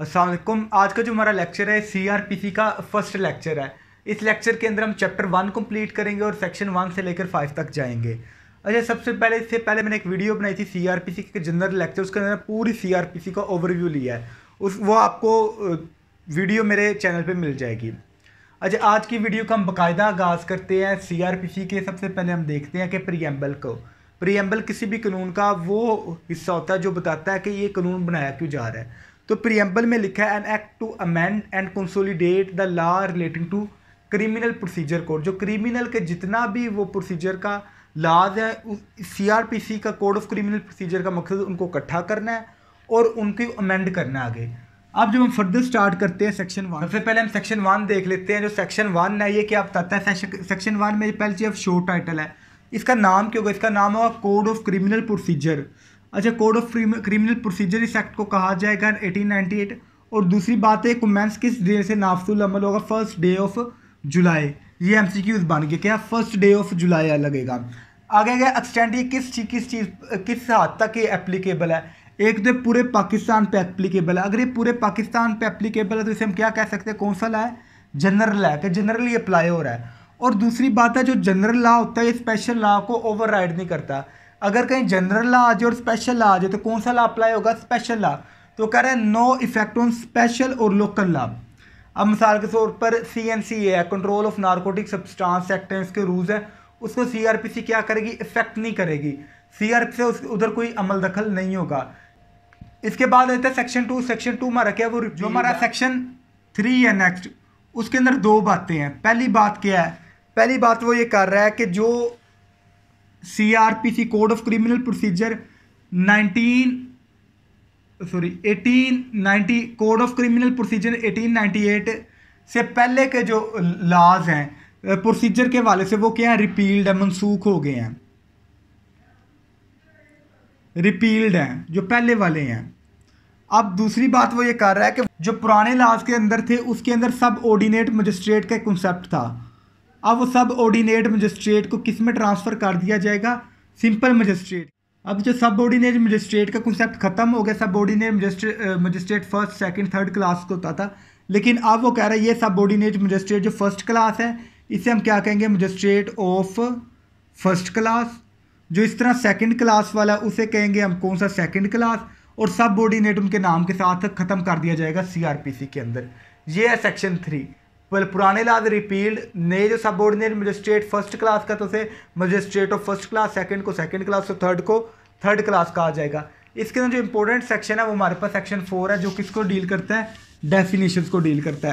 असलम आज का जो हमारा लेक्चर है सी आर पी सी का फर्स्ट लेक्चर है इस लेक्चर के अंदर हम चैप्टर वन कंप्लीट करेंगे और सेक्शन वन से लेकर फाइव तक जाएंगे अच्छा सबसे पहले इससे पहले मैंने एक वीडियो बनाई थी सी आर पी के जनरल लेक्चर उसके अंदर पूरी सी आर पी सी का ओवरव्यू लिया है उस वो आपको वीडियो मेरे चैनल पर मिल जाएगी अच्छा आज की वीडियो का हम बाकायदा आगाज़ करते हैं सी आर पी सी के सबसे पहले हम देखते हैं कि प्रियम्बल को प्रियम्बल किसी भी कानून का वो हिस्सा होता है जो बताता है कि ये कानून बनाया क्यों जा रहा है तो प्रियम्बल में लिखा है an act to amend and consolidate the law relating to criminal procedure code जो क्रिमिनल के जितना भी वो प्रोसीजर का लाज है सी आर पी सी का कोड ऑफ क्रिमिनल प्रोसीजर का मकसद उनको इकट्ठा करना है और उनको अमेंड करना है आगे अब जब हम फर्दर स्टार्ट करते हैं सेक्शन वन सबसे पहले हम सेक्शन वन देख लेते हैं जो सेक्शन वन है ये क्या बताता है सेक्शन वन में पहली चीज़ शो टाइटल है इसका नाम क्यों होगा इसका नाम होगा कोड ऑफ क्रिमिनल प्रोसीजर अच्छा कोड ऑफ क्रिमिनल प्रोसीजर इस एक्ट को कहा जाएगा एटीन एट और दूसरी बात है कुमेंस किस डे से नाफसुल अमल होगा फर्स्ट डे ऑफ जुलाई ये एम सी क्यूज बन गए क्या फर्स्ट डे ऑफ जुलाई लगेगा आगे गया एक्सटेंड ये किस चीज़ किस चीज़ किस हद तक ये एप्लीकेबल है एक तो पूरे पाकिस्तान पे एप्लीकेबल है अगर ये पूरे पाकिस्तान पे एप्लीकेबल है तो इसे हम क्या कह सकते हैं कौन सा लॉ है जनरल है कि जनरली अप्लाई हो रहा है और दूसरी बात है जो जनरल लॉ होता है ये स्पेशल लॉ को ओवर नहीं करता अगर कहीं जनरल ला आ जाए और स्पेशल ला आ जाए तो कौन सा ला अप्लाई होगा स्पेशल ला तो कह रहे हैं नो इफेक्ट ऑन स्पेशल और लोकल लॉ अब मिसाल के तौर पर सी एन सी है control of narcotic substance act है इसके रूल्स हैं उसको सी आर पी सी क्या करेगी इफेक्ट नहीं करेगी सी आर पी से उस उधर कोई अमल दखल नहीं होगा इसके बाद रहता है सेक्शन टू सेक्शन टू में रखे वो जो हमारा सेक्शन थ्री है नेक्स्ट उसके अंदर दो बातें हैं पहली बात क्या है पहली बात वो ये कर रहा है कि जो CrPC code of criminal procedure 19 sorry 1890 code of criminal procedure 1898 से पहले के जो लाज हैं प्रोसीजर के हवाले से वो क्या है रिपील्ड है मनसूख हो गए हैं रिपील्ड हैं जो पहले वाले हैं अब दूसरी बात वो ये कर रहा है कि जो पुराने लाज के अंदर थे उसके अंदर सब ऑर्डिनेट मजिस्ट्रेट का कंसेप्ट था अब वो सब ऑर्डिनेट मजिस्ट्रेट को किस में ट्रांसफ़र कर दिया जाएगा सिंपल मजिस्ट्रेट अब जो सब ऑर्डिनेट मजिस्ट्रेट का कंसेप्ट खत्म हो गया subordinate magistrate first second third class को होता था लेकिन अब वो कह रहा है ये सब ऑर्डिनेट मजिस्ट्रेट जो फर्स्ट क्लास है इसे हम क्या कहेंगे मजिस्ट्रेट ऑफ फर्स्ट क्लास जो इस तरह सेकेंड क्लास वाला उसे कहेंगे हम कौन सा सेकेंड क्लास और सब ऑर्डिनेट उनके नाम के साथ ख़त्म कर दिया जाएगा सीआरपीसी के अंदर ये है सेक्शन थ्री वेल पुराने लाज रिपील्ड नए जो सबॉर्डिनेट मजिस्ट्रेट फर्स्ट क्लास का तो उसे magistrate of first class second को सेकंड क्लास और थर्ड को थर्ड क्लास का आ जाएगा इसके अंदर जो इंपॉर्टेंट सेक्शन है वो हमारे पास सेक्शन फोर है जो किसको डील करता है डेफिनेशन को डील करता है